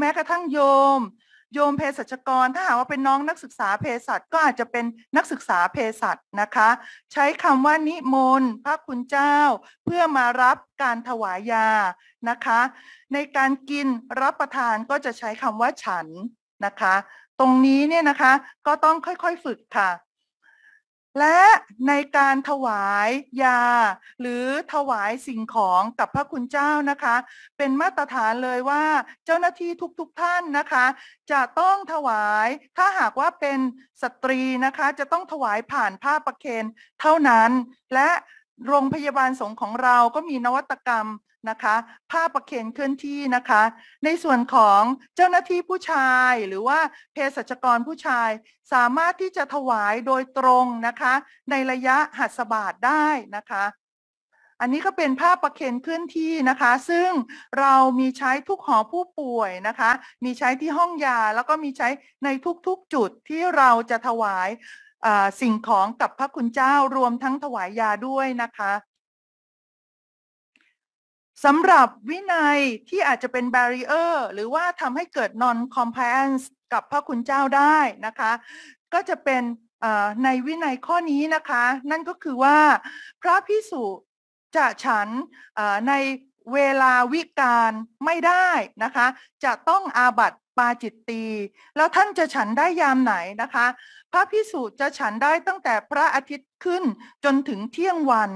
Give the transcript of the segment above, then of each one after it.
แม้กระทั่งโยม โยมเภสัชกร ถ้าหากว่าเป็นน้องนักศึกษาเภสัชก็อาจจะเป็นนักศึกษาเภสัชนะคะ ใช้คำว่านิมนต์พระคุณเจ้าเพื่อมารับการถวายยานะคะ ในการกินรับประทานก็จะใช้คำว่าฉันนะคะ ตรงนี้เนี่ยนะคะก็ต้องค่อยๆฝึกค่ะและในการถวายยาหรือถวายสิ่งของกับพระคุณเจ้านะคะ เป็นมาตรฐานเลยว่าเจ้าหน้าที่ทุกๆทท่านนะคะ จะต้องถวาย ถ้าหากว่าเป็นสตรีนะคะจะต้องถวายผ่านผ้าประเคนเท่านั้นและโรงพยาบาลสงของเราก็มีนวัตกรรมนะคะภาพประเคนเคลื่อนที่นะคะ ในส่วนของเจ้าหน้าที่ผู้ชายหรือว่าเภสัชกรผู้ชายสามารถที่จะถวายโดยตรงนะคะ ในระยะหัตถบาทได้นะคะ อันนี้ก็เป็นภาพประเคนเคลื่อนที่นะคะ ซึ่งเรามีใช้ทุกหอผู้ป่วยนะคะ มีใช้ที่ห้องยาแล้วก็มีใช้ในทุก ๆจุดที่เราจะถวายสิ่งของกับพระคุณเจ้ารวมทั้งถวายยาด้วยนะคะสำหรับวินัยที่อาจจะเป็นบาร r เออร์หรือว่าทำให้เกิด non compliance กับพระคุณเจ้าได้นะคะ ก็จะเป็นในวินัยข้อนี้นะคะ นั่นก็คือว่าพระพิสุจะฉันในเวลาวิการไม่ได้นะคะจะต้องอาบัตปาจิตตี แล้วท่านจะฉันได้ยามไหนนะคะ พระพิสุจะฉันได้ตั้งแต่พระอาทิตย์ขึ้นจนถึงเที่ยงวัน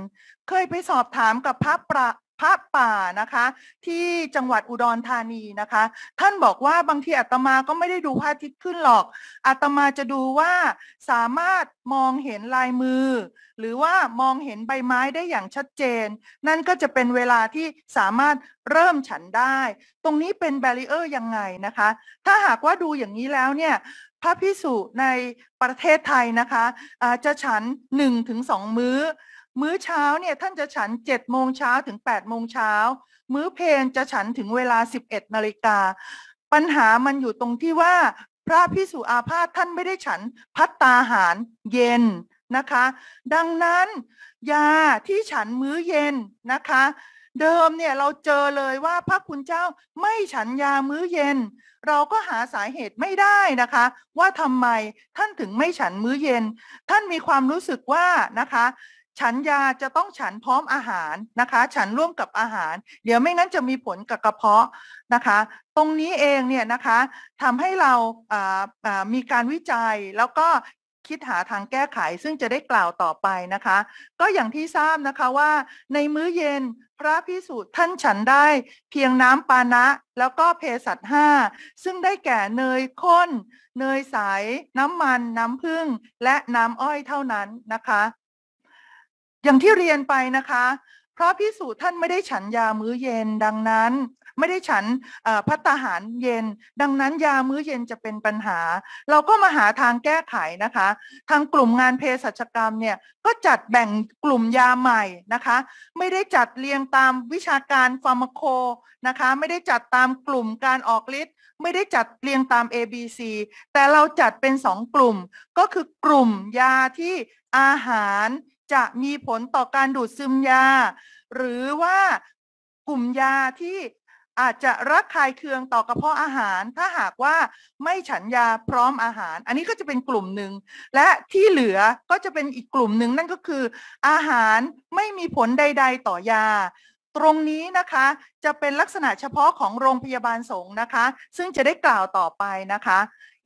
เคยไปสอบถามกับพระประพระป่านะคะที่จังหวัดอุดรธานีนะคะ ท่านบอกว่าบางทีอาตมาก็ไม่ได้ดูพระอาทิตย์ขึ้นหรอกอาตมาจะดูว่าสามารถมองเห็นลายมือ หรือว่ามองเห็นใบไม้ได้อย่างชัดเจน นั่นก็จะเป็นเวลาที่สามารถเริ่มฉันได้ ตรงนี้เป็นแบริเออร์ยังไงนะคะถ้าหากว่าดูอย่างนี้แล้วเนี่ยพระพิสุในประเทศไทยนะคะะจะฉัน 1-2 มื้อมื้อเช้าเนี่ยท่านจะฉันเจ็ดโมงเช้าถึงแปดโมงเช้ามื้อเพนจะฉันถึงเวลาสิบเอ็ดนาฬิกาปัญหามันอยู่ตรงที่ว่าพระพิสุอาพาธท่านไม่ได้ฉันพัตตาหารเย็นนะคะ ดังนั้น ยาที่ฉันมื้อเย็นนะคะ เดิมเนี่ยเราเจอเลยว่าพระคุณเจ้าไม่ฉันยามื้อเย็น เราก็หาสาเหตุไม่ได้นะคะ ว่าทำไมท่านถึงไม่ฉันมื้อเย็น ท่านมีความรู้สึกว่านะคะฉันยาจะต้องฉันพร้อมอาหารนะคะ ฉันร่วมกับอาหาร เดี๋ยวไม่งั้นจะมีผลกับกระเพาะนะคะ ตรงนี้เองเนี่ยนะคะทำให้เรามีการวิจัยแล้วก็คิดหาทางแก้ไขซึ่งจะได้กล่าวต่อไปนะคะ ก็อย่างที่ทราบนะคะว่า ในมื้อเย็นพระพิสุท่านฉันได้เพียงน้ำปานะ แล้วก็เภสัชห้าซึ่งได้แก่เนยข้น เนยใส น้ำมันน้ำผึ้งและน้ำอ้อยเท่านั้นนะคะอย่างที่เรียนไปนะคะ เพราะพิสูจน์ท่านไม่ได้ฉันยามื้อเย็นดังนั้น ไม่ได้ฉันพัตหารเย็น ดังนั้นยามื้อเย็นจะเป็นปัญหา เราก็มาหาทางแก้ไขนะคะ ทางกลุ่มงานเภสัชกรรมเนี่ยก็จัดแบ่งกลุ่มยาใหม่นะคะ ไม่ได้จัดเรียงตามวิชาการฟาร์มโคนะคะไม่ได้จัดตามกลุ่มการออกฤทธิ์ไม่ได้จัดเรียงตาม A B C แต่เราจัดเป็น2กลุ่มก็คือกลุ่มยาที่อาหารจะมีผลต่อการดูดซึมยา หรือว่ากลุ่มยาที่อาจจะรักคายเคืองต่อกระเพาะอาหาร ถ้าหากว่าไม่ฉันยาพร้อมอาหาร อันนี้ก็จะเป็นกลุ่มหนึ่งและที่เหลือก็จะเป็นอีกกลุ่มหนึ่งนั่นก็คือ อาหารไม่มีผลใด ๆ ต่อยา ตรงนี้นะคะจะเป็นลักษณะเฉพาะของโรงพยาบาลสงฆ์นะคะ ซึ่งจะได้กล่าวต่อไปนะคะ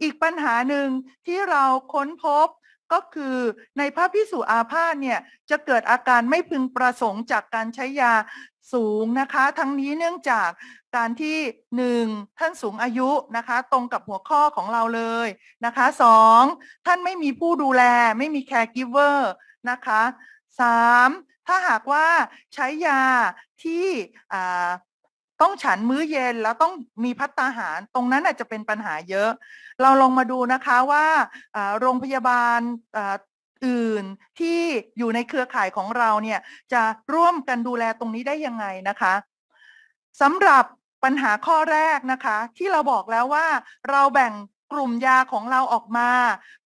อีกปัญหาหนึ่งที่เราค้นพบก็คือในพระพิสุอาพาธเนี่ย จะเกิดอาการไม่พึงประสงค์จากการใช้ยาสูงนะคะ ทั้งนี้เนื่องจากการที่หนึ่งท่านสูงอายุนะคะตรงกับหัวข้อของเราเลยนะคะสองท่านไม่มีผู้ดูแล ไม่มีแคร์กิเวอร์นะคะสามถ้าหากว่าใช้ยาที่ต้องฉันมื้อเย็นแล้วต้องมีพัตตาหาร ตรงนั้นอาจจะเป็นปัญหาเยอะ เราลองมาดูนะคะว่าโรงพยาบาลอื่นที่อยู่ในเครือข่ายของเราเนี่ยจะร่วมกันดูแลตรงนี้ได้ยังไงนะคะสำหรับปัญหาข้อแรกนะคะที่เราบอกแล้วว่า เราแบ่งกลุ่มยาของเราออกมา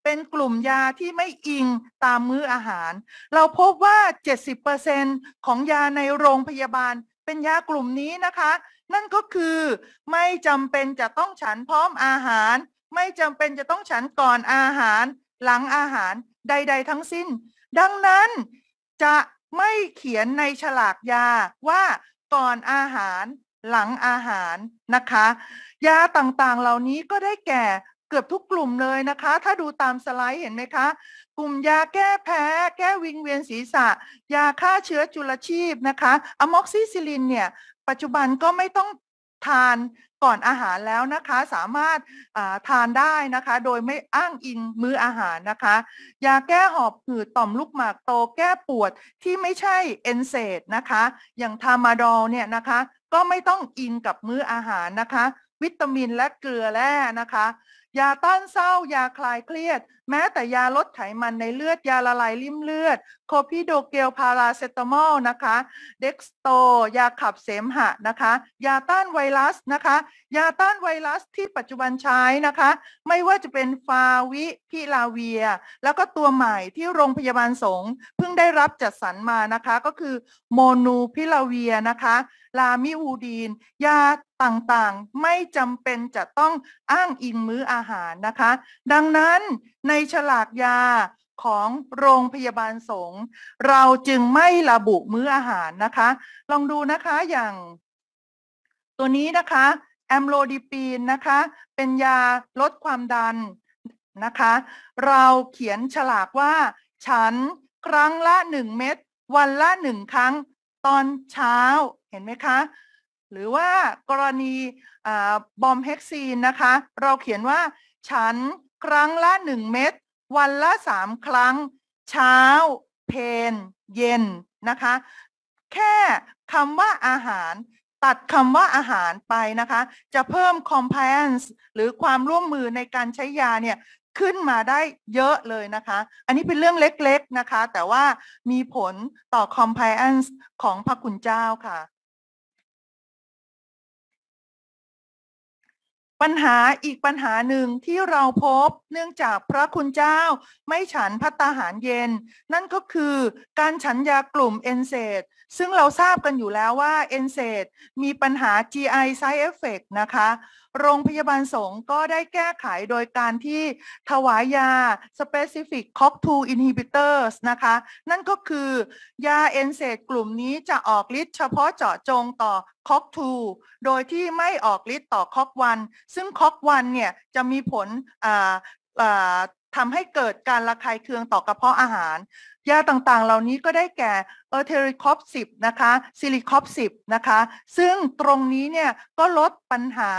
เป็นกลุ่มยาที่ไม่อิงตามมื้ออาหาร เราพบว่า 70%ของยาในโรงพยาบาลเป็นยากลุ่มนี้นะคะนั่นก็คือไม่จำเป็นจะต้องฉันพร้อมอาหาร ไม่จำเป็นจะต้องฉันก่อนอาหารหลังอาหารใด ๆ ทั้งสิ้น ดังนั้นจะไม่เขียนในฉลากยาว่าก่อนอาหารหลังอาหารนะคะ ยาต่างๆ เหล่านี้ก็ได้แก่เกือบทุกกลุ่มเลยนะคะ ถ้าดูตามสไลด์เห็นไหมคะกลุ่มยาแก้แพ้ แก้วิงเวียนศีรษะ ยาฆ่าเชื้อจุลชีพนะคะอะม็อกซิซิลินเนี่ยปัจจุบันก็ไม่ต้องทานก่อนอาหารแล้วนะคะ สามารถทานได้นะคะ โดยไม่อ้างอิงมื้ออาหารนะคะยาแก้หอบหืดต่อมลูกหมากโตแก้ปวดที่ไม่ใช่เอนเซดนะคะ อย่างทามาดอลเนี่ยนะคะ ก็ไม่ต้องอิงกับมื้ออาหารนะคะ วิตามินและเกลือแร่นะคะยาต้านเศร้ายาคลายเครียด แม้แต่ยาลดไขมันในเลือดยาละลายริ่มเลือด โคพิโดเกลพาราเซตามอลนะคะ เด็กสโต ยาขับเสมหะนะคะ ยาต้านไวรัสนะคะ ยาต้านไวรัสที่ปัจจุบันใช้นะคะ ไม่ว่าจะเป็นฟาวิพิลาเวีย แล้วก็ตัวใหม่ที่โรงพยาบาลสงเพิ่งได้รับจัดสรรมานะคะก็คือโมนูพิลาเวียนะคะลามิอูดีนยาต่างๆ ไม่จำเป็นจะต้องอ้างอิงมื้ออาหารนะคะ ดังนั้นในฉลากยาของโรงพยาบาลสงฆ์เราจึงไม่ระบุมื้ออาหารนะคะ ลองดูนะคะอย่าง ตัวนี้นะคะ แอมโลดิปีนนะคะ เป็นยาลดความดันนะคะ เราเขียนฉลากว่า ฉันครั้งละ 1 เม็ดวันละหนึ่งครั้ง ตอนเช้าเห็นไหมคะหรือว่ากรณีบอมเฮกซีนนะคะเราเขียนว่า ฉันครั้งละ 1 เม็ดวันละ 3 ครั้งเช้า เพน เย็นนะคะ แค่คำว่าอาหารตัดคำว่าอาหารไปนะคะ จะเพิ่ม compliance หรือความร่วมมือในการใช้ยาเนี่ยขึ้นมาได้เยอะเลยนะคะ อันนี้เป็นเรื่องเล็กๆนะคะ แต่ว่ามีผลต่อ compliance ของพระคุณเจ้าค่ะปัญหาอีกปัญหาหนึ่งที่เราพบเนื่องจากพระคุณเจ้าไม่ฉันพัตตาหารเย็น นั่นก็คือการฉันยากลุ่มเอนเซตซึ่งเราทราบกันอยู่แล้วว่า n s a i d มีปัญหา GI side effect นะคะ โรงพยาบาลสงก็ได้แก้ไขโดยการที่ถวายยา specific COQ2 inhibitors นะคะ นั่นก็คือยา n s a i d กลุ่มนี้จะออกฤทธิ์เฉพาะเจาะจงต่อ COQ2 โดยที่ไม่ออกฤทธิ์ต่อ COQ1 ซึ่ง COQ1 เนี่ยจะมีผลทำให้เกิดการระคายเคืองต่อกระเพาะอาหาร ยาต่างๆ เหล่านี้ก็ได้แก่เออเทริคอปสิบนะคะซิลิคอปสิบนะคะ ซึ่งตรงนี้เนี่ยก็ลดปัญหา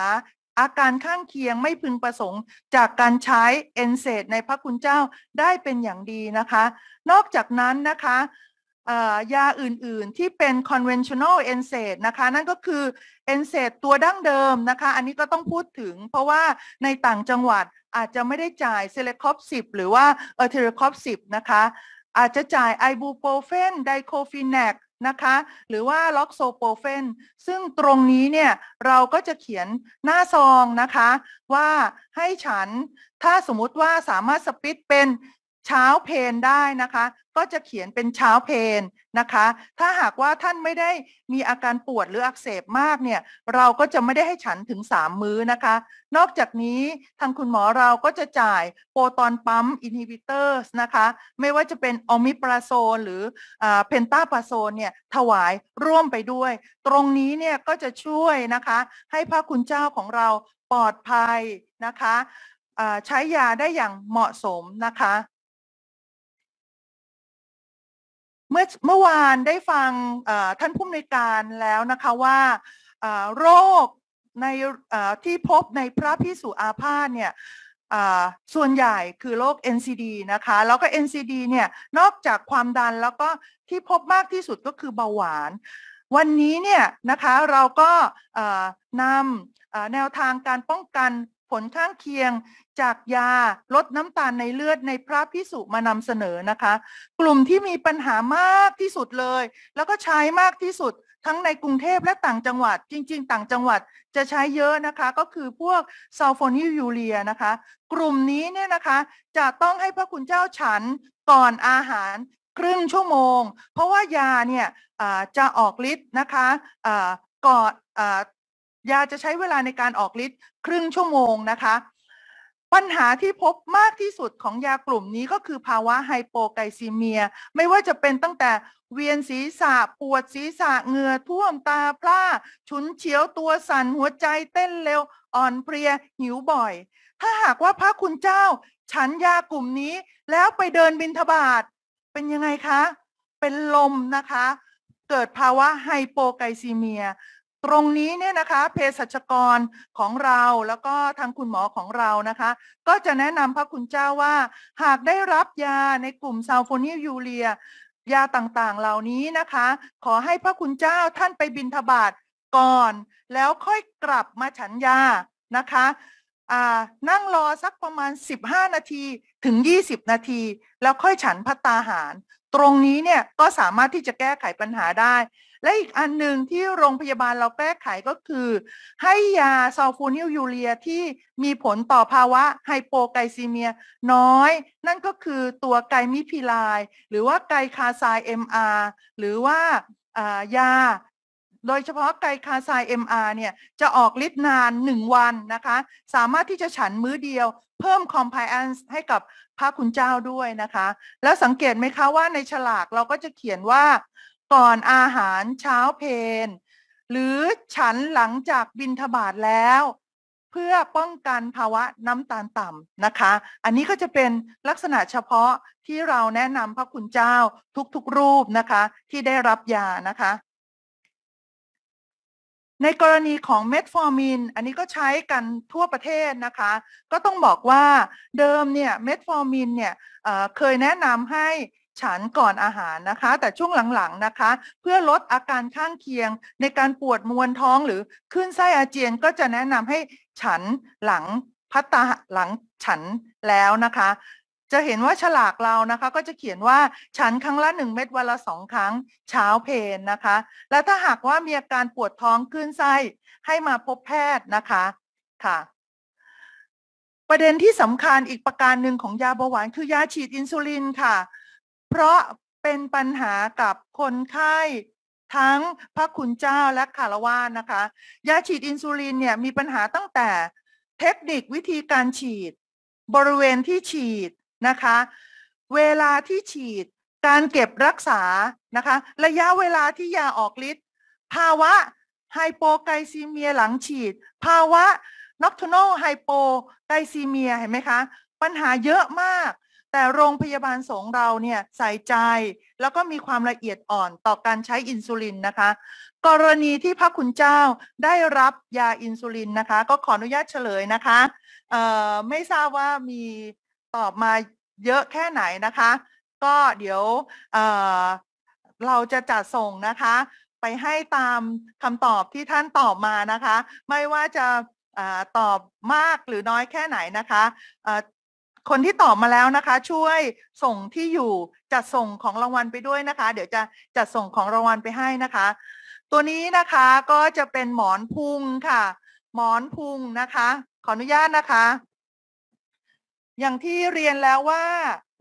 อาการข้างเคียงไม่พึงประสงค์จากการใช้เอนเซตในพระคุณเจ้าได้เป็นอย่างดีนะคะ นอกจากนั้นนะคะยาอื่นๆที่เป็น conventional e n s a i d นะคะ นั่นก็คือ e n s a i d ตัวดั้งเดิมนะคะ อันนี้ก็ต้องพูดถึงเพราะว่าในต่างจังหวัดอาจจะไม่ได้จ่าย s e l e c o p 10 หรือว่า e t e r c o p 10นะคะอาจจะจ่ายไอบูโปรเฟนไดโคฟินักนะคะหรือว่าล็อกโซโปเฟนซึ่งตรงนี้เนี่ยเราก็จะเขียนหน้าซองนะคะ ว่าให้ฉันถ้าสมมติว่าสามารถสปิตเป็นเช้าเพนได้นะคะ ก็จะเขียนเป็นเช้าเพนนะคะ ถ้าหากว่าท่านไม่ได้มีอาการปวดหรืออักเสบมากเนี่ย เราก็จะไม่ได้ให้ฉันถึง 3 มื้อนะคะ นอกจากนี้ทางคุณหมอเราก็จะจ่ายโปรตอนปั๊มอินฮิบิเตอร์นะคะ ไม่ว่าจะเป็นอมิปราโซนหรือเพนตาปราโซนเนี่ย ถวายร่วมไปด้วย ตรงนี้เนี่ยก็จะช่วยนะคะ ให้พระคุณเจ้าของเราปลอดภัยนะคะ ใช้ยาได้อย่างเหมาะสมนะคะเมื่อเมื่อวานได้ฟังท่านผู้อำนวยการแล้วนะคะว่าโรคในที่พบในพระพิสุอาพาธเนี่ยส่วนใหญ่คือโรค NCD นะคะแล้วก็ NCD เนี่ยนอกจากความดันแล้วก็ที่พบมากที่สุดก็คือเบาหวาน วันนี้เนี่ยนะคะเราก็นำแนวทางการป้องกันผลข้างเคียงจากยาลดน้ำตาลในเลือดในพระพิสุมานำเสนอนะคะ กลุ่มที่มีปัญหามากที่สุดเลย แล้วก็ใช้มากที่สุดทั้งในกรุงเทพและต่างจังหวัด จริง ๆ ต่างจังหวัดจะใช้เยอะนะคะก็คือพวกซัลฟอนิวยูเรียนะคะ กลุ่มนี้เนี่ยนะคะจะต้องให้พระคุณเจ้าฉันก่อนอาหารครึ่งชั่วโมง เพราะว่ายาเนี่ยจะออกฤทธิ์นะคะก่อนยาจะใช้เวลาในการออกฤทธิ์ครึ่งชั่วโมงนะคะ ปัญหาที่พบมากที่สุดของยากลุ่มนี้ก็คือภาวะไฮโปไกซีเมีย ไม่ว่าจะเป็นตั้งแต่เวียนศีรษะปวดศีรษะเหงื่อ ท่วมตาพร่าฉุนเฉียวตัวสั่นหัวใจเต้นเร็ว อ่อนเพลียหิวบ่อย ถ้าหากว่าพระคุณเจ้าฉันยากลุ่มนี้แล้วไปเดินบินทบาทเป็นยังไงคะ เป็นลมนะคะ เกิดภาวะไฮโปไกซีเมียตรงนี้เนี่ยนะคะเภสัชกรของเราแล้วก็ทางคุณหมอของเรานะคะ ก็จะแนะนำพระคุณเจ้าว่าหากได้รับยาในกลุ่มซาลโฟนิลยูเรียยาต่างๆ เหล่านี้นะคะ ขอให้พระคุณเจ้าท่านไปบินทบาทก่อน แล้วค่อยกลับมาฉันยานะคะนั่งรอสักประมาณ 15 นาทีถึง 20 นาที แล้วค่อยฉันพัตตาหาร ตรงนี้เนี่ยก็สามารถที่จะแก้ไขปัญหาได้และอีกอันหนึ่งที่โรงพยาบาลเราแก้ไขก็คือ ให้ยาซัลฟูนิลยูเรียที่มีผลต่อภาวะไฮโปไกซีเมียน้อย นั่นก็คือตัวไกมิพิลาย หรือว่าไกคาไซเอ็มอาร์หรือว่ายา โดยเฉพาะไกคาไซเอ็มอาร์เนี่ย จะออกฤทธิ์นาน 1 วันนะคะ สามารถที่จะฉันมื้อเดียว เพิ่มคอมไพแอนซ์ให้กับพระคุณเจ้าด้วยนะคะ แล้วสังเกตไหมคะว่า ในฉลากเราก็จะเขียนว่าก่อนอาหารเช้าเพนหรือฉันหลังจากบินทบาทแล้ว เพื่อป้องกันภาวะน้ำตาลต่ำนะคะ อันนี้ก็จะเป็นลักษณะเฉพาะที่เราแนะนำพระคุณเจ้าทุก ๆรูปนะคะที่ได้รับยานะคะในกรณีของเมทฟอร์มินอันนี้ก็ใช้กันทั่วประเทศนะคะก็ต้องบอกว่าเดิมเนี่ยเมทฟอร์มินเนี่ยเคยแนะนำให้ฉันก่อนอาหารนะคะแต่ช่วงหลังๆนะคะ เพื่อลดอาการข้างเคียง ในการปวดมวนท้องหรือขึ้นไส้อาเจียน ก็จะแนะนำให้ฉันหลังพัตตาหลังฉันแล้วนะคะ จะเห็นว่าฉลากเรานะคะก็จะเขียนว่าฉันครั้งละหนึ่งเม็ดวันละสองครั้งเช้าเพนนะคะ และถ้าหากว่ามีอาการปวดท้องขึ้นไส้ให้มาพบแพทย์นะคะค่ะประเด็นที่สำคัญอีกประการหนึ่งของยาเบาหวานคือยาฉีดอินซูลินค่ะเพราะเป็นปัญหากับคนไข้ ทั้งพระคุณเจ้าและคารวานนะคะยาฉีดอินซูลินเนี่ยมีปัญหาตั้งแต่เทคนิควิธีการฉีด บริเวณที่ฉีดนะคะ เวลาที่ฉีดการเก็บรักษานะคะระยะเวลาที่ยาออกฤทธิ์ภาวะไฮโปไกซีเมียหลังฉีด ภาวะน็อกทโน a ไฮโปไก l y c e m i เห็นไหมคะปัญหาเยอะมากแต่โรงพยาบาลสงเราเนี่ยใส่ใจแล้วก็มีความละเอียดอ่อนต่อการใช้อินซูลินนะคะกรณีที่พระคุณเจ้าได้รับยาอินซูลินนะคะก็ขออนุญาตเฉลยนะคะไม่ทราบว่ามีตอบมาเยอะแค่ไหนนะคะ ก็เดี๋ยวเเราจะจัดส่งนะคะ ไปให้ตามคำตอบที่ท่านตอบมานะคะ ไม่ว่าจะตอบมากหรือน้อยแค่ไหนนะคะคนที่ตอบมาแล้วนะคะช่วยส่งที่อยู่จัดส่งของรางวัลไปด้วยนะคะ เดี๋ยวจะจัดส่งของรางวัลไปให้นะคะ ตัวนี้นะคะก็จะเป็นหมอนพุงค่ะ หมอนพุงนะคะขออนุญาตนะคะ อย่างที่เรียนแล้วว่า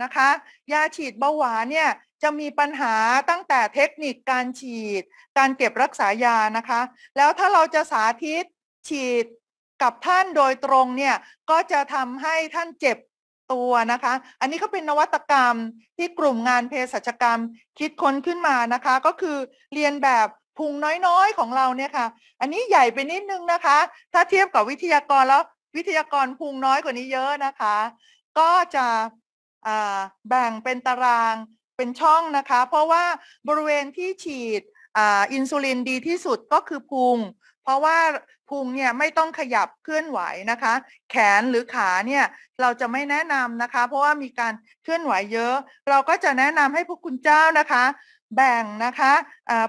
นะคะยาฉีดเบาหวานเนี่ยจะมีปัญหาตั้งแต่เทคนิคการฉีด การเก็บรักษายานะคะ แล้วถ้าเราจะสาธิตฉีดกับท่านโดยตรงเนี่ยก็จะทำให้ท่านเจ็บตัวนะคะอันนี้ก็เป็นนวัตกรรมที่กลุ่มงานเภสัชกรรมคิดค้นขึ้นมานะคะก็คือเรียนแบบพุงน้อยๆของเราเนี่ยค่ะอันนี้ใหญ่ไปนิดนึงนะคะ ถ้าเทียบกับวิทยากรแล้ววิทยากรพุงน้อยกว่านี้เยอะนะคะ ก็จะแบ่งเป็นตารางเป็นช่องนะคะ เพราะว่าบริเวณที่ฉีดอินซูลินดีที่สุดก็คือพุงเพราะว่าพุงเนี่ยไม่ต้องขยับเคลื่อนไหวนะคะ แขนหรือขาเนี่ยเราจะไม่แนะนำนะคะ เพราะว่ามีการเคลื่อนไหวเยอะ เราก็จะแนะนำให้พวกคุณเจ้านะคะ แบ่งนะคะ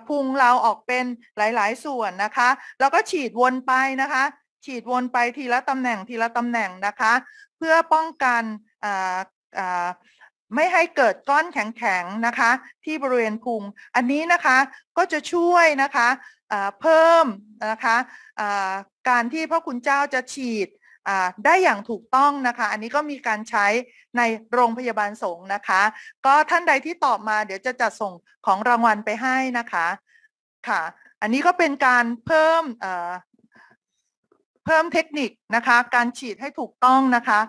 พุงเราออกเป็นหลายๆส่วนนะคะแล้วก็ฉีดวนไปนะคะ ฉีดวนไปทีละตำแหน่งทีละตำแหน่งนะคะ เพื่อป้องกันไม่ให้เกิดก้อนแข็งๆนะคะ ที่บริเวณพุงอันนี้นะคะก็จะช่วยนะคะเพิ่มนะคะการที่พระคุณเจ้าจะฉีดได้อย่างถูกต้องนะคะ อันนี้ก็มีการใช้ในโรงพยาบาลสงฆ์นะคะ ก็ท่านใดที่ตอบมาเดี๋ยวจะจัดส่งของรางวัลไปให้นะคะค่ะ อันนี้ก็เป็นการเพิ่มเพิ่มเทคนิคนะคะ การฉีดให้ถูกต้องนะคะ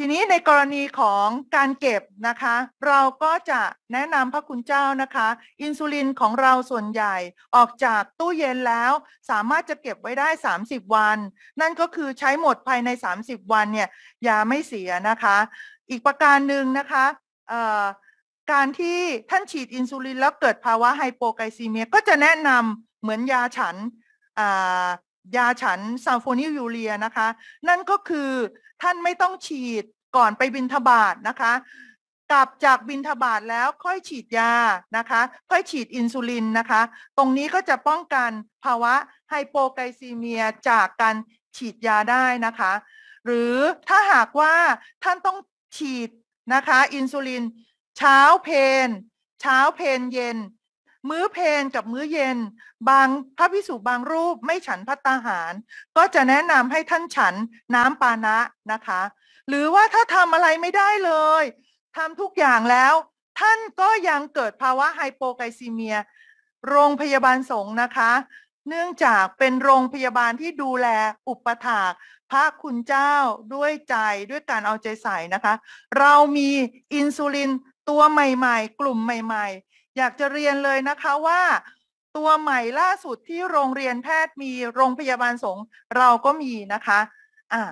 ทีนี้ในกรณีของการเก็บนะคะ เราก็จะแนะนำพระคุณเจ้านะคะ อินซูลินของเราส่วนใหญ่ออกจากตู้เย็นแล้วสามารถจะเก็บไว้ได้ 30 วัน นั่นก็คือใช้หมดภายใน 30 วันเนี่ยยาไม่เสียนะคะ อีกประการหนึ่งนะคะการที่ท่านฉีดอินซูลินแล้วเกิดภาวะไฮโปไกลซีเมีย ก็จะแนะนำเหมือนยาฉันยาฉันซัลโฟนิลยูเรียนะคะ นั่นก็คือท่านไม่ต้องฉีดก่อนไปบินทบาทนะคะ กลับจากบินทบาทแล้วค่อยฉีดยานะคะ ค่อยฉีดอินซูลินนะคะ ตรงนี้ก็จะป้องกันภาวะไฮโปไกลซีเมียจากการฉีดยาได้นะคะ หรือถ้าหากว่าท่านต้องฉีดนะคะ อินซูลิน เช้าเพนเช้าเพนเย็นมื้อเพนกับมื้อเย็น บางพระพิสุบางรูปไม่ฉันพัตตาหาร ก็จะแนะนำให้ท่านฉันน้ำปานะนะคะ หรือว่าถ้าทำอะไรไม่ได้เลยทำทุกอย่างแล้ว ท่านก็ยังเกิดภาวะไฮโปไกลซีเมีย โรงพยาบาลสงนะคะ เนื่องจากเป็นโรงพยาบาลที่ดูแลอุปถาก พระคุณเจ้าด้วยใจด้วยการเอาใจใส่นะคะ เรามีอินซูลินตัวใหม่ๆ กลุ่มใหม่ๆอยากจะเรียนเลยนะคะว่าตัวใหม่ล่าสุดที่โรงเรียนแพทย์มีโรงพยาบาลสงฆ์เราก็มีนะคะะ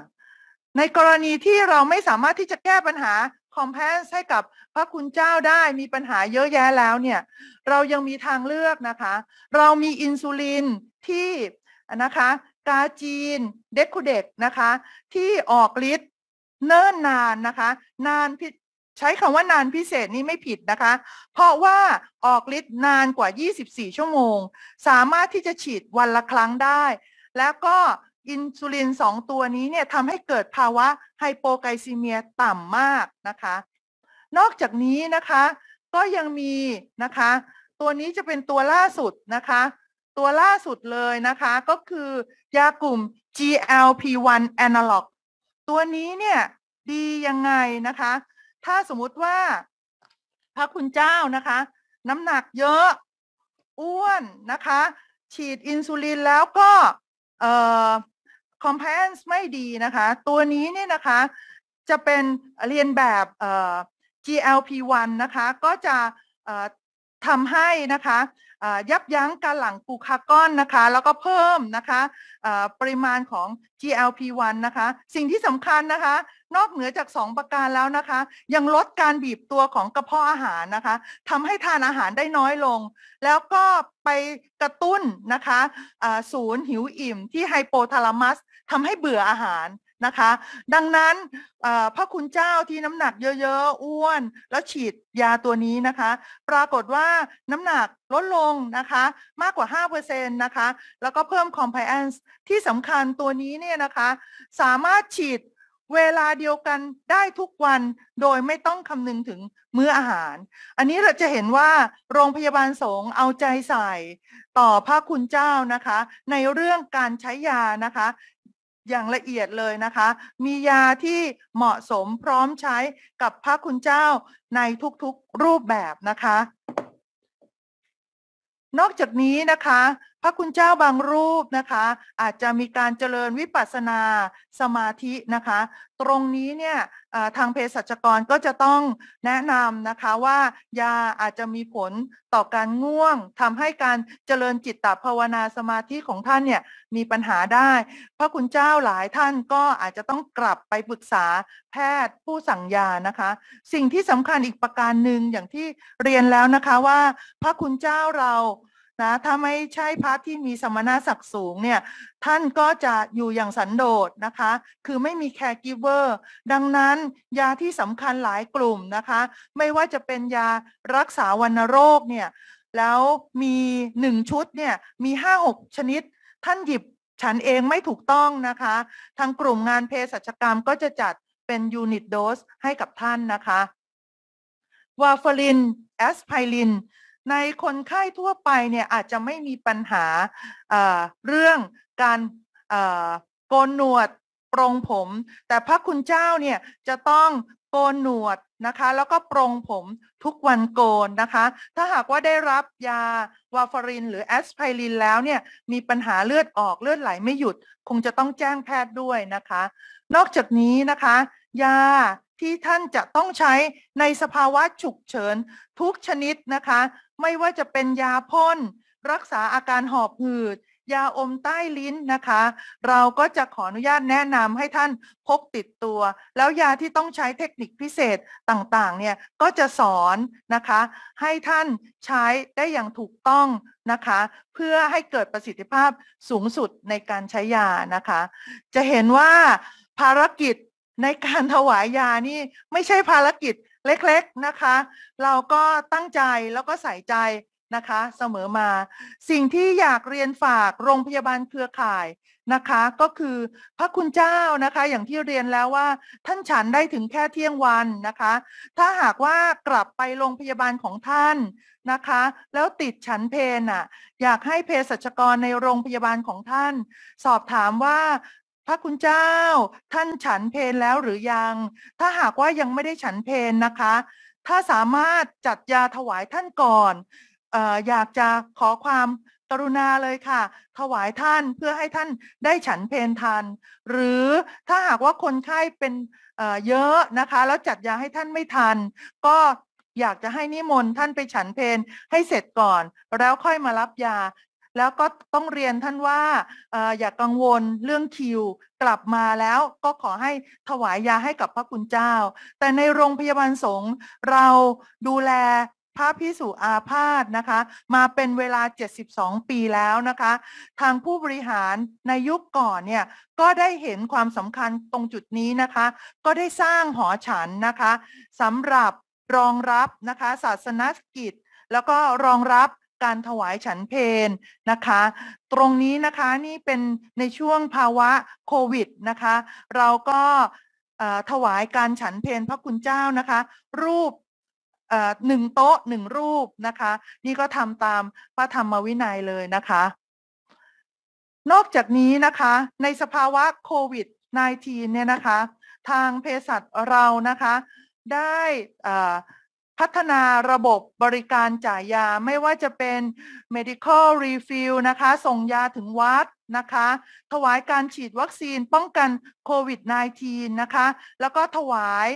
ในกรณีที่เราไม่สามารถที่จะแก้ปัญหาคอมเพนซ์ให้กับพระคุณเจ้าได้มีปัญหาเยอะแยะแล้วเนี่ยเรายังมีทางเลือกนะคะ เรามีอินซูลินที่นะคะกาจีนเด็กคูเด็กนะคะที่ออกฤทธิ์เนิ่นนานนะคะนานิใช้คำว่านานพิเศษนี่ไม่ผิดนะคะ เพราะว่าออกฤทธิ์นานกว่า 24 ชั่วโมง สามารถที่จะฉีดวันละครั้งได้ แล้วก็อินซูลิน 2 ตัวนี้เนี่ยทำให้เกิดภาวะไฮโปไกลซีเมียต่ำมากนะคะ นอกจากนี้นะคะ ก็ยังมีนะคะ ตัวนี้จะเป็นตัวล่าสุดนะคะ ตัวล่าสุดเลยนะคะก็คือ ยากลุ่ม GLP-1 analog ตัวนี้เนี่ย ดียังไงนะคะถ้าสมมุติว่า พระคุณเจ้านะคะ น้ำหนักเยอะอ้วนนะคะ ฉีดอินซูลินแล้วก็เอ่อ c o m p พน a n ไม่ดีนะคะ ตัวนี้เนี่ยนะคะ จะเป็นเรียนแบบ GLP-1 นะคะก็จะทำให้นะคะยับยั้งการหลั่งกูคาก้อนนะคะ แล้วก็เพิ่มนะคะปริมาณของ GLP-1 นะคะสิ่งที่สำคัญนะคะ นอกเหนือจาก 2 ประการแล้วนะคะ ยังลดการบีบตัวของกระเพาะอาหารนะคะทำให้ทานอาหารได้น้อยลง แล้วก็ไปกระตุ้นนะคะศูนย์หิวอิ่มที่ไฮโปทาลามัสทำให้เบื่ออาหารนะคะดังนั้นพระคุณเจ้าที่น้ำหนักเยอะๆอ้วน แล้วฉีดยาตัวนี้นะคะ ปรากฏว่าน้ำหนักลดลงนะคะมากกว่า5%นะคะแล้วก็เพิ่มคอมพลแอนซ์ที่สำคัญตัวนี้เนี่ยนะคะสามารถฉีดเวลาเดียวกันได้ทุกวันโดยไม่ต้องคำนึงถึงมื้ออาหาร อันนี้เราจะเห็นว่าโรงพยาบาลสงฆ์เอาใจใส่ต่อพระคุณเจ้านะคะในเรื่องการใช้ยานะคะอย่างละเอียดเลยนะคะ มียาที่เหมาะสมพร้อมใช้กับพระคุณเจ้าในทุกๆรูปแบบนะคะ นอกจากนี้นะคะระคุณเจ้าบางรูปนะคะ อาจจะมีการเจริญวิปัสสนาสมาธินะคะ ตรงนี้เนี่ยทางเภสัชกรก็จะต้องแนะนำนะคะว่ายาอาจจะมีผลต่อการง่วงทำให้การเจริญจิตตภาวนาสมาธิของท่านเนี่ยมีปัญหาได้ พระคุณเจ้าหลายท่านก็อาจจะต้องกลับไปปรึกษาแพทย์ผู้สั่งยานะคะ สิ่งที่สำคัญอีกประการหนึ่งอย่างที่เรียนแล้วนะคะว่า พระคุณเจ้าเรานะ ถ้าไม่ใช่พระที่มีสมณศักดิ์สูงเนี่ย ท่านก็จะอยู่อย่างสันโดษนะคะ คือไม่มีแคร์กิเวอร์ดังนั้นยาที่สำคัญหลายกลุ่มนะคะ ไม่ว่าจะเป็นยารักษาวัณโรคเนี่ย แล้วมีหนึ่งชุดเนี่ย มีห้าหกชนิด ท่านหยิบฉันเองไม่ถูกต้องนะคะ ทางกลุ่มงานเภสัชกรรมก็จะจัดเป็นยูนิตโดสให้กับท่านนะคะวาฟารินแอสไพรินในคนไข้ทั่วไปเนี่ยอาจจะไม่มีปัญหาเรื่องการโกนหนวดปรงผม แต่พระคุณเจ้าเนี่ยจะต้องโกนหนวดนะคะ แล้วก็ปรงผมทุกวันโกนนะคะ ถ้าหากว่าได้รับยาวาฟารินหรือแอสไพรินแล้วเนี่ยมีปัญหาเลือดออกเลือดไหลไม่หยุดคงจะต้องแจ้งแพทย์ด้วยนะคะ นอกจากนี้นะคะยาที่ท่านจะต้องใช้ในสภาวะฉุกเฉินทุกชนิดนะคะ ไม่ว่าจะเป็นยาพ่นรักษาอาการหอบหืด ยาอมใต้ลิ้นนะคะ เราก็จะขออนุญาตแนะนำให้ท่านพกติดตัวแล้วยาที่ต้องใช้เทคนิคพิเศษต่างๆเนี่ยก็จะสอนนะคะให้ท่านใช้ได้อย่างถูกต้องนะคะ เพื่อให้เกิดประสิทธิภาพสูงสุดในการใช้ยานะคะ จะเห็นว่าภารกิจในการถวายยานี่ไม่ใช่ภารกิจเล็กๆนะคะ เราก็ตั้งใจแล้วก็ใส่ใจนะคะเสมอมา สิ่งที่อยากเรียนฝากโรงพยาบาลเครือข่ายนะคะ ก็คือพระคุณเจ้านะคะอย่างที่เรียนแล้วว่า ท่านฉันได้ถึงแค่เที่ยงวันนะคะ ถ้าหากว่ากลับไปโรงพยาบาลของท่านนะคะ แล้วติดฉันเพนอ่ะอยากให้เภสัชกรในโรงพยาบาลของท่าน สอบถามว่าพระคุณเจ้าท่านฉันเพนแล้วหรือยัง ถ้าหากว่ายังไม่ได้ฉันเพนนะคะ ถ้าสามารถจัดยาถวายท่านก่อนออยากจะขอความกรุณาเลยค่ะ ถวายท่านเพื่อให้ท่านได้ฉันเพนทัน หรือถ้าหากว่าคนไข้เป็นเยอะนะคะแล้วจัดยาให้ท่านไม่ทัน ก็อยากจะให้นิมนต์ท่านไปฉันเพนให้เสร็จก่อน แล้วค่อยมารับยาแล้วก็ต้องเรียนท่านว่าอย่ากกังวลเรื่องคิวกลับมาแล้ว ก็ขอให้ถวายยาให้กับพระคุณเจ้า แต่ในโรงพยาบาลสงฆ์เราดูแลพระพิสุอาพาธนะคะมาเป็นเวลา 72 ปีแล้วนะคะ ทางผู้บริหารในยุคก่อนเนี่ยก็ได้เห็นความสำคัญตรงจุดนี้นะคะ ก็ได้สร้างหอฉันนะคะสำหรับรองรับนะคะศาสนกิจ แล้วก็รองรับการถวายฉันเพนนะคะตรงนี้นะคะนี่เป็นในช่วงภาวะโควิดนะคะ เราก็ถวายการฉันเพนพระคุณเจ้านะคะรูปหนึ่งโต๊ะหนึ่งรูปนะคะนี่ก็ทำตามพระธรรมวินัยเลยนะคะนอกจากนี้นะคะในสภาวะโควิด -19 เนี่ยนะคะทางเภสัชเรานะคะได้พัฒนาระบบบริการจ่ายยาไม่ว่าจะเป็น medical refill นะคะ ส่งยาถึงวัดนะคะ ถวายการฉีดวัคซีนป้องกันโควิด -19 นะคะแล้วก็ถวาย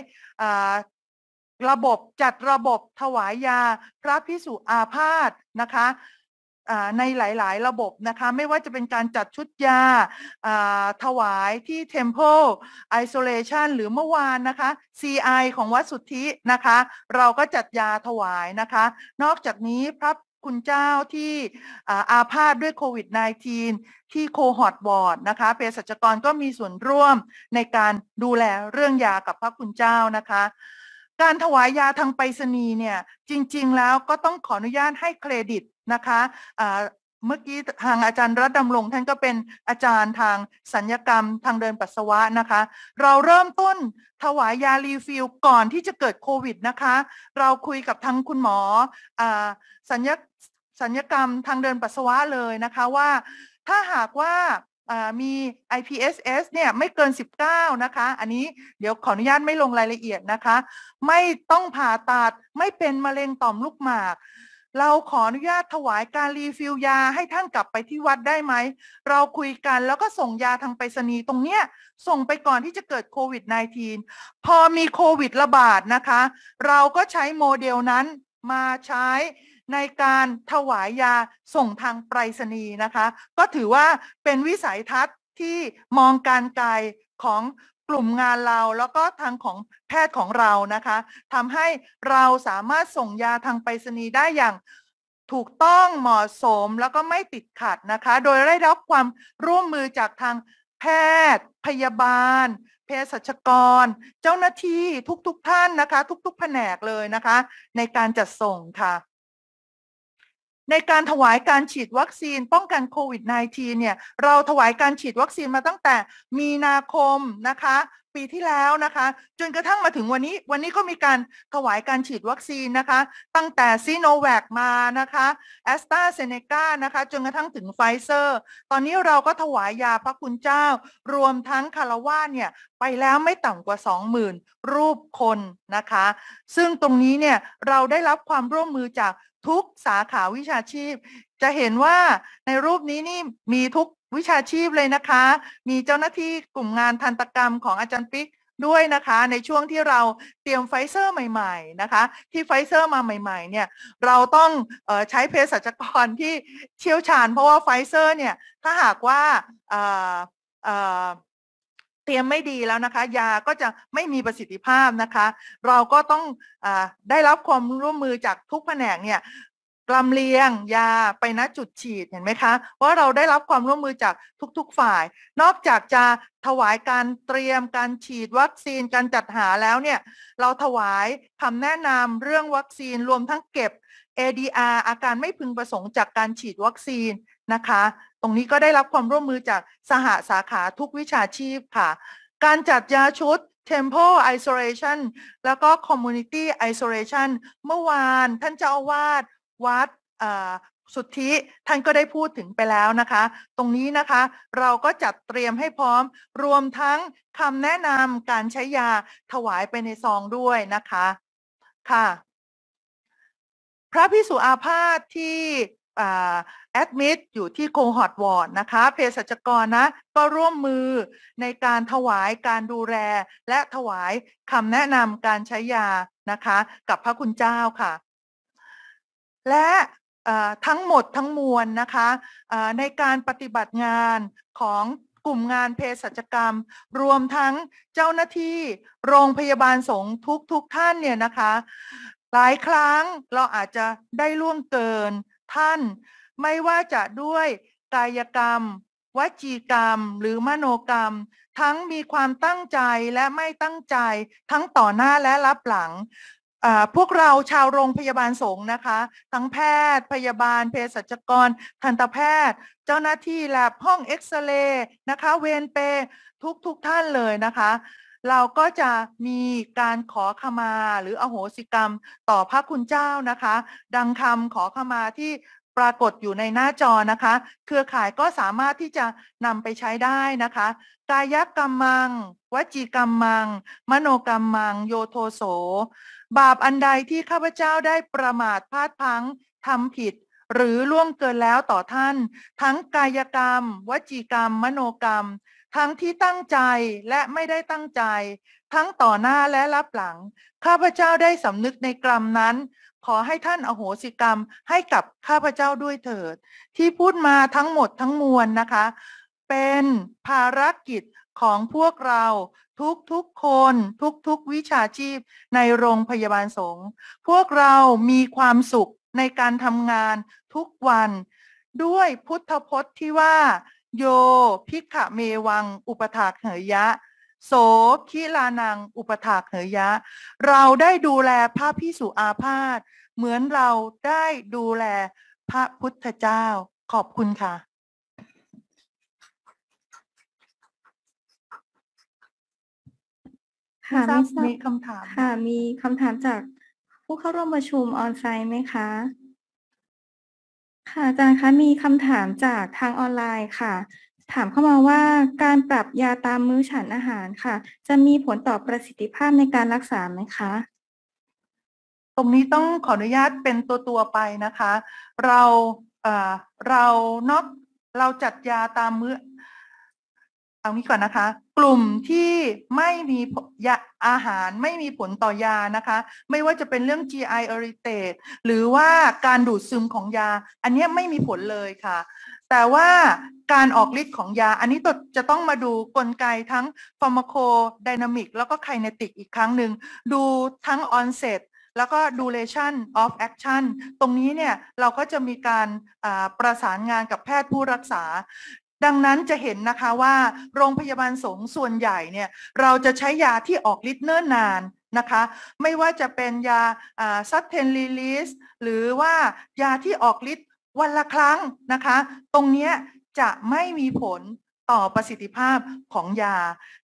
ระบบจัดระบบถวายยาพระพิสุอาพาธนะคะในหลาย ๆ ระบบนะคะไม่ว่าจะเป็นการจัดชุดยาถวายที่ Temple Isolation หรือเมื่อวานนะคะ CI ของวัดสุทธินะคะ เราก็จัดยาถวายนะคะนอกจากนี้พระคุณเจ้าที่อาพาธด้วยโควิด -19 ที่โคฮอตบอร์ดนะคะเภสัชกรก็มีส่วนร่วมในการดูแลเรื่องยากับพระคุณเจ้านะคะการถวายยาทางไปรษณีย์เนี่ยจริง ๆแล้วก็ต้องขออนุญาตให้เครดิตนะคะเมื่อกี้ทางอาจารย์รัตดำรงท่านก็เป็นอาจารย์ทางสัญญกรรมทางเดินปัสสาวะนะคะ เราเริ่มต้นถวายยารีฟิลก่อนที่จะเกิดโควิดนะคะ เราคุยกับทางคุณหมออสัญญสัญญกรรมทางเดินปัสสาวะเลยนะคะว่าถ้าหากว่ามี IPSS เนี่ย ไม่เกิน 19 นะคะ อันนี้เดี๋ยวขออนุญาตไม่ลงรายละเอียดนะคะ ไม่ต้องผ่าตาดัดไม่เป็นมะเร็งต่อมลูกหมาก เราขออนุญาตถวายการรีฟิลยาให้ท่านกลับไปที่วัดได้ไหมเราคุยกันแล้วก็ส่งยาทางไปรษณีย์ตรงเนี้ยส่งไปก่อนที่จะเกิดโควิด -19 พอมีโควิดระบาดนะคะ เราก็ใช้โมเดลนั้นมาใช้ในการถวายยาส่งทางไปรษณีย์นะคะ ก็ถือว่าเป็นวิสัยทัศน์ที่มองการไกลของกลุ่มงานเรา แล้วก็ทางของแพทย์ของเรานะคะทำให้เราสามารถส่งยาทางไปรษณีย์ได้อย่างถูกต้องเหมาะสมแล้วก็ไม่ติดขัดนะคะ โดยได้รับความร่วมมือจากทางแพทย์ พยาบาลเภสัชกร เจ้าหน้าที่ทุกๆทท่านนะคะ ทุก ๆ แผนกเลยนะคะ ในการจัดส่งค่ะในการถวายการฉีดวัคซีนป้องกันโควิด -19 เนี่ย เราถวายการฉีดวัคซีนมาตั้งแต่มีนาคมนะคะ ปีที่แล้วนะคะจนกระทั่งมาถึงวันนี้วันนี้ก็มีการถวายการฉีดวัคซีนนะคะ ตั้งแต่ซีโนแวคมานะคะแอสตราเซเนกานะคะจนกระทั่งถึงไฟเซอร์ ตอนนี้เราก็ถวายยาพระคุณเจ้า รวมทั้งคาราวาเนี่ยไปแล้วไม่ต่ำกว่า20,000 รูปคนนะคะ ซึ่งตรงนี้เนี่ยเราได้รับความร่วมมือจากทุกสาขาวิชาชีพ จะเห็นว่าในรูปนี้นี่มีทุกวิชาชีพเลยนะคะ มีเจ้าหน้าที่กลุ่มงานทันตกรรมของอาจารย์ปิ๊กด้วยนะคะในช่วงที่เราเตรียมไฟเซอร์ใหม่ๆนะคะ ที่ไฟเซอร์มาใหม่ๆเนี่ย เราต้องออใช้เภสัชกรที่เชี่ยวชาญเพราะว่าไฟเซอร์เนี่ย ถ้าหากว่าเตรียมไม่ดีแล้วนะคะยาก็จะไม่มีประสิทธิภาพนะคะ เราก็ต้องอได้รับความร่วมมือจากทุกแผนกเนี่ยลำเลียงยาไปณจุดฉีดเห็นไหมคะว่าเราได้รับความร่วมมือจากทุกๆฝ่าย นอกจากจะถวายการเตรียมการฉีดวัคซีนการจัดหาแล้วเนี่ยเราถวายคำแนะนำเรื่องวัคซีนรวมทั้งเก็บ ADR อาการไม่พึงประสงค์จากการฉีดวัคซีนนะคะตรงนี้ก็ได้รับความร่วมมือจากสหาสาขาทุกวิชาชีพค่ะ การจัดยาชุด t e m p e Isolation แล้วก็ Community Isolation เมื่อวานท่านเจ้าอาวาสวัดสุทธิ ท่านก็ได้พูดถึงไปแล้วนะคะ ตรงนี้นะคะเราก็จัดเตรียมให้พร้อมรวมทั้งคำแนะนำการใช้ยาถวายไปในซองด้วยนะคะค่ะพระพิสุอาพาธที่แอดมิดอยู่ที่โคฮอตวอร์ดนะคะเภสัชกรนะ ก็ร่วมมือในการถวายการดูแลและถวายคำแนะนำการใช้ยานะคะกับพระคุณเจ้าค่ะ และทั้งหมดทั้งมวลนะคะในการปฏิบัติงานของกลุ่มงานเภสัชกรรม รวมทั้งเจ้าหน้าที่โรงพยาบาลสงฆ์ทุกทุกท่านเนี่ยนะคะหลายครั้งเราอาจจะได้ล่วงเกินท่านไม่ว่าจะด้วยกายกรรมวจีกรรมหรือมโนกรรม ทั้งมีความตั้งใจและไม่ตั้งใจทั้งต่อหน้าและรับหลัง พวกเราชาวโรงพยาบาลสงฆ์นะคะ ทั้งแพทย์พยาบาล เภสัชกร ทันตแพทย์ เจ้าหน้าที่แลบห้องเอ็กซเรย์นะคะ เวนเปทุกทุกท่านเลยนะคะเราก็จะมีการขอขมา หรืออโหสิกรรม ต่อพระคุณเจ้านะคะ ดังคำขอขมาที่ปรากฏอยู่ในหน้าจอนะคะ เครือข่ายก็สามารถที่จะนำไปใช้ได้นะคะกายกรรมังวจีกรรมังมโนกรรมังโยโทโส บาปอันใดที่ข้าพเจ้าได้ประมาทพลาดพังทำผิด หรือล่วงเกินแล้วต่อท่าน ทั้งกายกรรม วจีกรรม มโนกรรมทั้งที่ตั้งใจและไม่ได้ตั้งใจ ทั้งต่อหน้าและรับหลัง ข้าพเจ้าได้สำนึกในกรรมนั้น ขอให้ท่านอโหสิกรรมให้กับข้าพเจ้าด้วยเถิด ที่พูดมาทั้งหมดทั้งมวลนะคะ เป็นภารกิจของพวกเราทุกทุกคนทุกทุกวิชาชีพในโรงพยาบาลสงฆ์พวกเรามีความสุขในการทำงานทุกวันด้วยพุทธพจน์ที่ว่าโยพิกขเมวัง อุปถากเหยยะ โสคิลานัง อุปถากเหยะ เราได้ดูแลพระพิสุอาพาธเหมือนเราได้ดูแลพระพุทธเจ้า ขอบคุณค่ะ ค่ะมีคำถามค่ะ มีคำถามจากผู้เข้าร่วมประชุมออนไลน์ไหมคะค่ะอาจารย์คะมีคำถามจากทางออนไลน์ค่ะ ถามเข้ามาว่าการปรับยาตามมื้อฉันอาหารค่ะ จะมีผลต่อประสิทธิภาพในการรักษาไหมคะ ตรงนี้ต้องขออนุญาตเป็นตัวตัวไปนะคะ เราเรานอกเราจัดยาตามมื้อเอางี้ก่อนนะคะกลุ่มที่ไม่มียาอาหารไม่มีผลต่อยานะคะ ไม่ว่าจะเป็นเรื่อง GI irritate หรือว่าการดูดซึมของยา อันนี้ไม่มีผลเลยค่ะ แต่ว่าการออกฤทธิ์ของยา อันนี้จะต้องมาดูกลไกทั้ง pharmacodynamic แล้วก็ kinetic อีกครั้งหนึ่ง ดูทั้ง onset แล้วก็ duration of action ตรงนี้เนี่ยเราก็จะมีการประสานงานกับแพทย์ผู้รักษาดังนั้นจะเห็นนะคะว่าโรงพยาบาลสงส่วนใหญ่เนี่ยเราจะใช้ยาที่ออกฤทธิ์เนิ่นนานนะคะไม่ว่าจะเป็นยาซัตเทนลีลิสหรือว่ายาที่ออกฤทธิ์วันละครั้งนะคะตรงนี้จะไม่มีผลต่อประสิทธิภาพของยา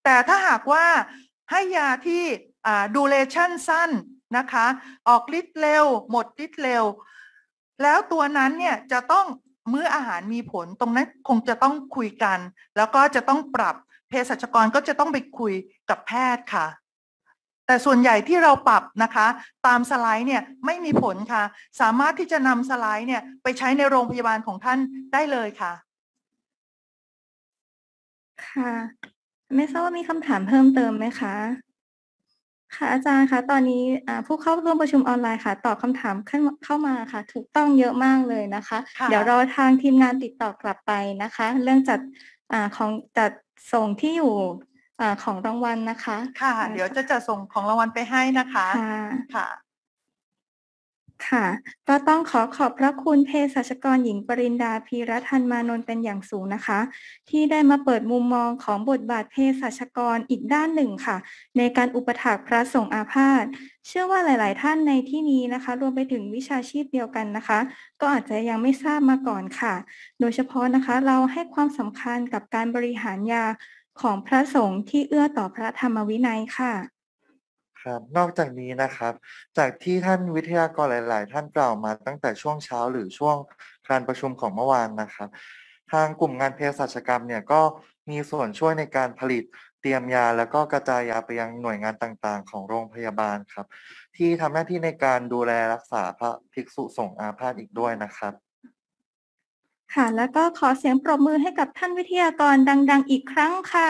แต่ถ้าหากว่าให้ยาที่ดูเลชั่นสั้นนะคะออกฤทธิ์เร็ว หมดฤทธิ์เร็ว แล้วตัวนั้นเนี่ยจะต้องเมื่ออาหารมีผลตรงนั้นคงจะต้องคุยกัน แล้วก็จะต้องปรับเภสัชกรก็จะต้องไปคุยกับแพทย์ค่ะ แต่ส่วนใหญ่ที่เราปรับนะคะ ตามสไลด์เนี่ยไม่มีผลค่ะ สามารถที่จะนำสไลด์เนี่ยไปใช้ในโรงพยาบาลของท่านได้เลยค่ะ ค่ะ ไม่ทราบว่ามีคำถามเพิ่มเติมไหมคะค่ะอาจารย์คะตอนนี้ผู้เข้าร่วมประชุมออนไลน์ค่ะตอบคำถามเข้ามาค่ะ ถูกต้องเยอะมากเลยนะคะ เดี๋ยวรอทางทีมงานติดต่อกลับไปนะคะเรื่องจัดอของจัดส่งที่อยู่อของรางวัลนะคะ ค่ะ เดี๋ยวจะจัดส่งของรางวัลไปให้นะคะ ค่ะค่ะ ก็ต้องขอขอบพระคุณเภสัชกรหญิงปรินดาพีรทันมานนท์เป็นอย่างสูงนะคะ ที่ได้มาเปิดมุมมองของบทบาทเภสัชกรอีกด้านหนึ่งค่ะ ในการอุปถัมภ์พระสงฆ์อาพาธเชื่อว่าหลาย ๆ ท่านในที่นี้นะคะ รวมไปถึงวิชาชีพเดียวกันนะคะ ก็อาจจะยังไม่ทราบมาก่อนค่ะ โดยเฉพาะนะคะเราให้ความสำคัญกับการบริหารยาของพระสงฆ์ที่เอื้อต่อพระธรรมวินัยค่ะครับนอกจากนี้นะครับ จากที่ท่านวิทยากรหลาย ๆ ท่านกล่าวมาตั้งแต่ช่วงเช้า หรือช่วงการประชุมของเมื่อวานนะครับ ทางกลุ่มงานเภสัชกรรมเนี่ยก็มีส่วนช่วยในการผลิตเตรียมยาแล้วก็กระจายยาไปยังหน่วยงานต่าง ๆ ของโรงพยาบาลครับ ที่ทำหน้าที่ในการดูแลรักษาพระภิกษุสงฆ์อาพาธอีกด้วยนะครับค่ะแล้วก็ขอเสียงปรบมือให้กับท่านวิทยากรดัง ๆ อีกครั้งค่ะ